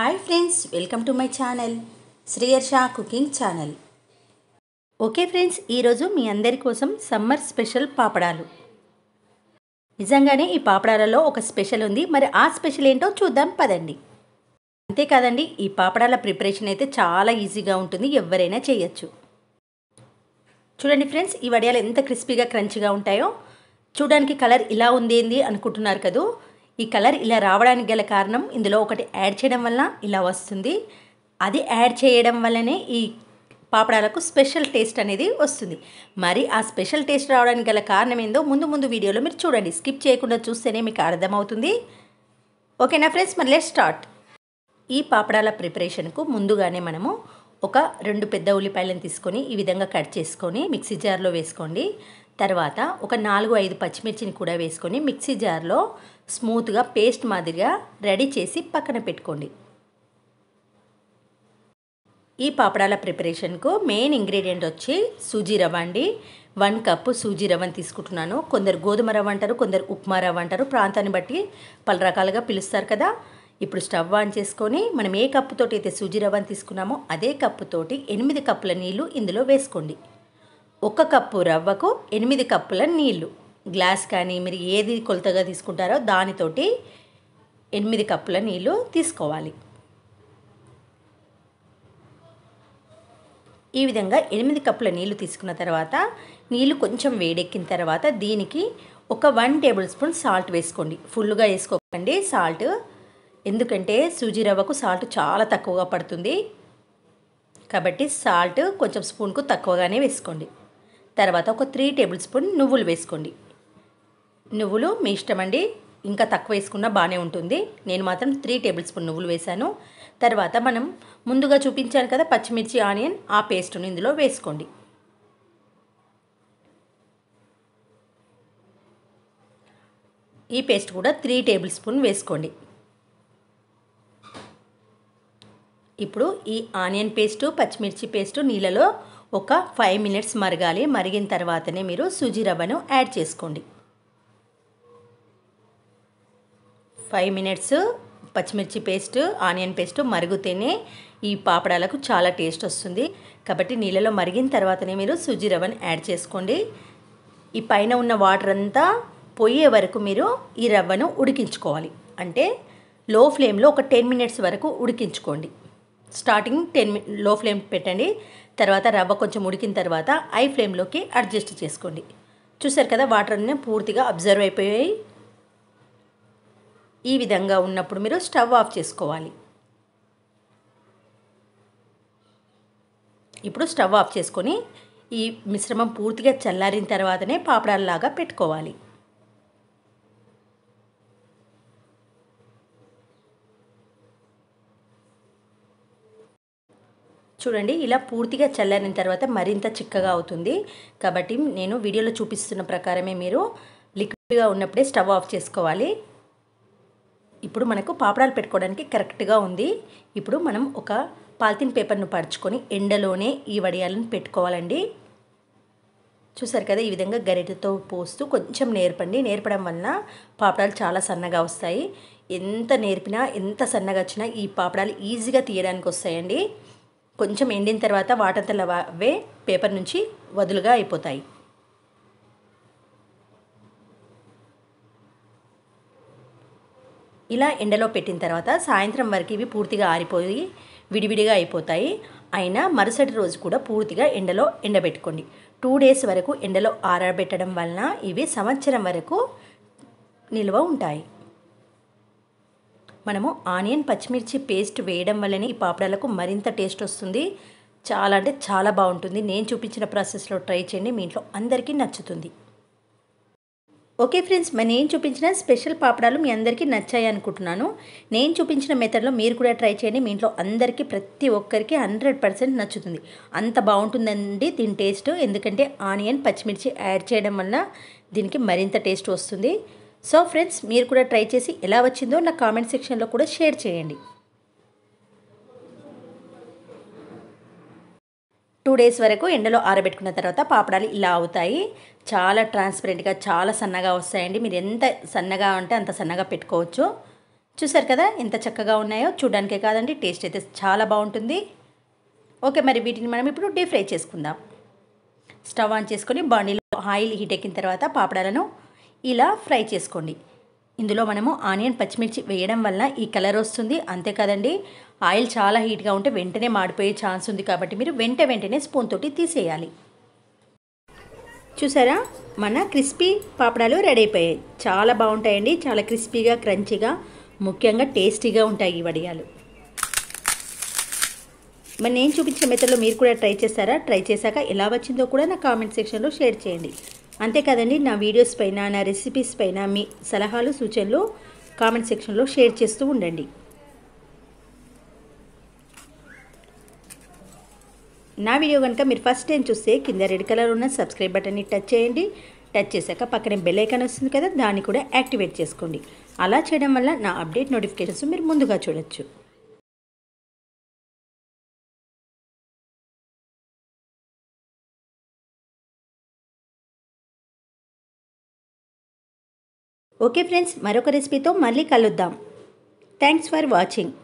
hi friends welcome to my channel Sriharsha cooking channel okay friends ఈరోజు మీ అందరి కోసం సమ్మర్ స్పెషల్ పాపడాలు నిజంగానే ఈ పాపడాలలో ఒక స్పెషల్ ఉంది మరి ఆ స్పెషల్ ఏంటో చూద్దాం పదండి అంతేకాదండి ఈ పాపడాల ప్రిపరేషన్ అయితే చాలా ఈజీగా ఉంటుంది ఎవరైనా చేయొచ్చు చూడండి ఫ్రెండ్స్ ఈ వడియాలు ఎంత క్రిస్పీగా క్రంచిగా ఉంటాయో చూడడానికి కలర్ ఇలా ఉంది అనుకుంటున్నారు కదా ఈ కలర్ ఇలా రావడానికి గల కారణం ఇందులో ఒకటి యాడ్ చేయడం వల్ల ఇలా వస్తుంది అది యాడ్ చేయడం వల్లనే ఈ పాపడాలకు స్పెషల్ టేస్ట్ అనేది వస్తుంది మరి ఆ స్పెషల్ టేస్ట్ రావడానికి గల కారణం ఏందో ముందు ముందు వీడియోలో మీరు చూడండి స్కిప్ చేయకుండా చూస్తేనే మీకు అర్థమవుతుంది ఓకేనా ఫ్రెండ్స్ మరి లెట్ స్టార్ట్ ఈ పాపడాల ప్రిపరేషన్కు ముందుగానే మనము ఒక రెండు పెద్ద ఉల్లిపాయలను తీసుకొని ఈ విధంగా కట్ చేసుకొని మిక్సీ జార్లో వేసుకోండి తర్వాత ఒక నాలుగు ఐదు పచ్చిమిర్చిని కూడా వేసుకొని మిక్సీ జార్లో స్మూత్గా పేస్ట్ మాదిరిగా రెడీ చేసి పక్కన పెట్టుకోండి ఈ పాపడాల ప్రిపరేషన్కు మెయిన్ ఇంగ్రీడియంట్ వచ్చి సూజీ రవ్వ అండి వన్ కప్పు సూజీ రవ్వని తీసుకుంటున్నాను కొందరు గోధుమ రవ్వ అంటారు కొందరు ఉప్మా రవ్వ అంటారు ప్రాంతాన్ని బట్టి పలు రకాలుగా పిలుస్తారు కదా ఇప్పుడు స్టవ్ ఆన్ చేసుకొని మనం ఏ కప్పుతోటి అయితే సూజీ రవ్వని తీసుకున్నామో అదే కప్పుతోటి ఎనిమిది కప్పుల నీళ్లు ఇందులో వేసుకోండి ఒక కప్పు రవ్వకు ఎనిమిది కప్పుల నీళ్లు గ్లాస్ కానీ మీరు ఏది కొలతగా తీసుకుంటారో దానితోటి ఎనిమిది కప్పుల నీళ్లు తీసుకోవాలి ఈ విధంగా ఎనిమిది కప్పుల నీళ్లు తీసుకున్న తర్వాత నీళ్లు కొంచెం వేడెక్కిన తర్వాత దీనికి ఒక వన్ టేబుల్ స్పూన్ సాల్ట్ వేసుకోండి ఫుల్గా వేసుకోకండి సాల్ట్ ఎందుకంటే సూజీ రవ్వకు సాల్ట్ చాలా తక్కువగా పడుతుంది కాబట్టి సాల్ట్ కొంచెం స్పూన్కు తక్కువగానే వేసుకోండి తర్వాత ఒక త్రీ టేబుల్ స్పూన్ నువ్వులు వేసుకోండి నువ్వులు మీ ఇష్టం అండి ఇంకా తక్కువ వేసుకున్నా బాగానే ఉంటుంది నేను మాత్రం త్రీ టేబుల్ స్పూన్ నువ్వులు వేశాను తర్వాత మనం ముందుగా చూపించాను కదా పచ్చిమిర్చి ఆనియన్ ఆ పేస్ట్ను ఇందులో వేసుకోండి ఈ పేస్ట్ కూడా త్రీ టేబుల్ స్పూన్ వేసుకోండి ఇప్పుడు ఈ ఆనియన్ పేస్టు పచ్చిమిర్చి పేస్టు నీళ్ళలో ఒక ఫైవ్ మినిట్స్ మరగాలి మరిగిన తర్వాతనే మీరు సుజీ రవ్వను యాడ్ చేసుకోండి ఫైవ్ మినిట్స్ పచ్చిమిర్చి పేస్ట్ ఆనియన్ పేస్ట్ మరుగుతేనే ఈ పాపడాలకు చాలా టేస్ట్ వస్తుంది కాబట్టి నీళ్ళలో మరిగిన తర్వాతనే మీరు సుజీ రవ్వను యాడ్ చేసుకోండి ఈ పైన ఉన్న వాటర్ అంతా పోయే వరకు మీరు ఈ రవ్వను ఉడికించుకోవాలి అంటే లో ఫ్లేమ్లో ఒక టెన్ మినిట్స్ వరకు ఉడికించుకోండి స్టార్టింగ్ టెన్ లో ఫ్లేమ్ పెట్టండి తర్వాత రవ్వ కొంచెం ఉడికిన తర్వాత హై ఫ్లేమ్లోకి అడ్జస్ట్ చేసుకోండి చూసారు కదా వాటర్ అన్నీ పూర్తిగా అబ్జర్వ్ అయిపోయాయి ఈ విధంగా ఉన్నప్పుడు మీరు స్టవ్ ఆఫ్ చేసుకోవాలి ఇప్పుడు స్టవ్ ఆఫ్ చేసుకొని ఈ మిశ్రమం పూర్తిగా చల్లారిన తర్వాతనే పాపడాలలాగా పెట్టుకోవాలి చూడండి ఇలా పూర్తిగా చల్లారిన తర్వాత మరింత చిక్కగా అవుతుంది కాబట్టి నేను వీడియోలో చూపిస్తున్న ప్రకారమే మీరు లిక్విడ్గా ఉన్నప్పుడే స్టవ్ ఆఫ్ చేసుకోవాలి ఇప్పుడు మనకు పాపడాలు పెట్టుకోవడానికి కరెక్ట్గా ఉంది ఇప్పుడు మనం ఒక పాలిథిన్ పేపర్ను పరుచుకొని ఎండలోనే ఈ వడియాలను పెట్టుకోవాలండి చూసారు కదా ఈ విధంగా గరిటతో పోస్తూ కొంచెం నేర్పండి నేర్పడం వలన పాపడాలు చాలా సన్నగా వస్తాయి ఎంత నేర్పినా ఎంత సన్నగా వచ్చినా ఈ పాపడాలు ఈజీగా తీయడానికి వస్తాయండి కొంచెం ఎండిన తర్వాత వాటంతల అవే పేపర్ నుంచి వదులుగా అయిపోతాయి ఇలా ఎండలో పెట్టిన తర్వాత సాయంత్రం వరకు ఇవి పూర్తిగా ఆరిపోయి విడివిడిగా అయిపోతాయి అయినా మరుసటి రోజు కూడా పూర్తిగా ఎండలో ఎండబెట్టుకోండి టూ డేస్ వరకు ఎండలో ఆరబెట్టడం వలన ఇవి సంవత్సరం వరకు నిల్వ ఉంటాయి మనము ఆనియన్ పచ్చిమిర్చి పేస్ట్ వేయడం వల్లనే ఈ పాపడాలకు మరింత టేస్ట్ వస్తుంది చాలా అంటే చాలా బాగుంటుంది నేను చూపించిన ప్రాసెస్లో ట్రై చేయండి మీ ఇంట్లో అందరికీ నచ్చుతుంది ఓకే ఫ్రెండ్స్ మరి నేను చూపించిన స్పెషల్ పాపడాలు మీ అందరికీ నచ్చాయి అనుకుంటున్నాను నేను చూపించిన మెథడ్లో మీరు కూడా ట్రై చేయండి మీ ఇంట్లో అందరికీ ప్రతి ఒక్కరికి హండ్రెడ్ పర్సెంట్ నచ్చుతుంది అంత బాగుంటుందండి దీని టేస్ట్ ఎందుకంటే ఆనియన్ పచ్చిమిర్చి యాడ్ చేయడం వల్ల దీనికి మరింత టేస్ట్ వస్తుంది సో ఫ్రెండ్స్ మీరు కూడా ట్రై చేసి ఎలా వచ్చిందో నా కామెంట్ సెక్షన్లో కూడా షేర్ చేయండి టూ డేస్ వరకు ఎండలో ఆరబెట్టుకున్న తర్వాత పాపడాలు ఇలా అవుతాయి చాలా ట్రాన్స్పరెంట్గా చాలా సన్నగా వస్తాయండి మీరు ఎంత సన్నగా ఉంటే అంత సన్నగా పెట్టుకోవచ్చు చూసారు కదా ఎంత చక్కగా ఉన్నాయో చూడడానికే కాదండి టేస్ట్ అయితే చాలా బాగుంటుంది ఓకే మరి వీటిని మనం ఇప్పుడు డీప్ ఫ్రై చేసుకుందాం స్టవ్ ఆన్ చేసుకొని బాండీలో ఆయిల్ హీట్ ఎక్కిన తర్వాత పాపడాలను ఇలా ఫ్రై చేసుకోండి ఇందులో మనము ఆనియన్ పచ్చిమిర్చి వేయడం వల్ల ఈ కలర్ వస్తుంది అంతే కదండి ఆయిల్ చాలా హీట్గా ఉంటే వెంటనే మాడిపోయే ఛాన్స్ ఉంది కాబట్టి మీరు వెంట వెంటనే స్పూన్ తోటి తీసేయాలి చూసారా మన క్రిస్పీ పాపడాలు రెడీ అయిపోయాయి చాలా బాగుంటాయండి చాలా క్రిస్పీగా క్రంచీగా ముఖ్యంగా టేస్టీగా ఉంటాయి ఈ వడియాలు మరి నేను చూపించిన మెథడ్లో మీరు కూడా ట్రై చేస్తారా ట్రై చేశాక ఎలా వచ్చిందో కూడా నా కామెంట్ సెక్షన్లో షేర్ చేయండి అంతే కదండి నా వీడియోస్ పైన నా రెసిపీస్ పైన మీ సలహాలు సూచనలు కామెంట్ సెక్షన్లో షేర్ చేస్తూ ఉండండి నా వీడియో కనుక మీరు ఫస్ట్ టైం చూస్తే కింద రెడ్ కలర్ ఉన్న సబ్స్క్రైబ్ బటన్ని టచ్ చేయండి టచ్ చేశాక పక్కనే బెల్ ఐకాన్ వస్తుంది కదా దాన్ని కూడా యాక్టివేట్ చేసుకోండి అలా చేయడం వల్ల నా అప్డేట్ నోటిఫికేషన్స్ మీరు ముందుగా చూడొచ్చు ఓకే ఫ్రెండ్స్ మరొక రెసిపీతో మళ్ళీ కలుద్దాం థ్యాంక్స్ ఫర్ వాచింగ్